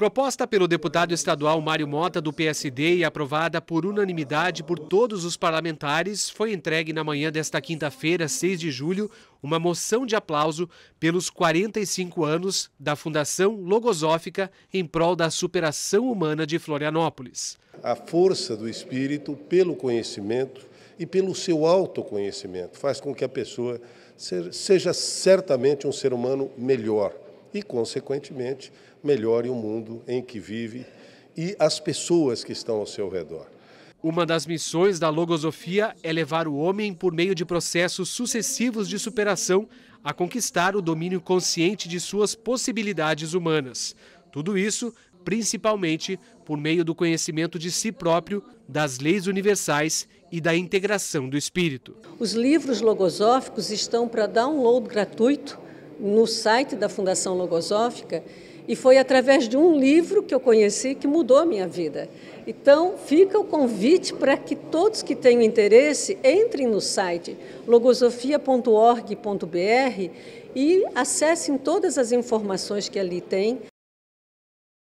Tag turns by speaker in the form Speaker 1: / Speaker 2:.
Speaker 1: Proposta pelo deputado estadual Mário Mota, do PSD, e aprovada por unanimidade por todos os parlamentares, foi entregue na manhã desta quinta-feira, 6 de julho, uma moção de aplauso pelos 45 anos da Fundação Logosófica em prol da superação humana de Florianópolis.
Speaker 2: A força do espírito pelo conhecimento e pelo seu autoconhecimento faz com que a pessoa seja certamente um ser humano melhor e, consequentemente, melhore o mundo em que vive e as pessoas que estão ao seu redor.
Speaker 1: Uma das missões da Logosofia é levar o homem, por meio de processos sucessivos de superação, a conquistar o domínio consciente de suas possibilidades humanas. Tudo isso, principalmente, por meio do conhecimento de si próprio, das leis universais e da integração do espírito.
Speaker 3: Os livros logosóficos estão para download gratuito no site da Fundação Logosófica e foi através de um livro que eu conheci que mudou a minha vida. Então, fica o convite para que todos que tenham interesse entrem no site logosofia.org.br e acessem todas as informações que ali tem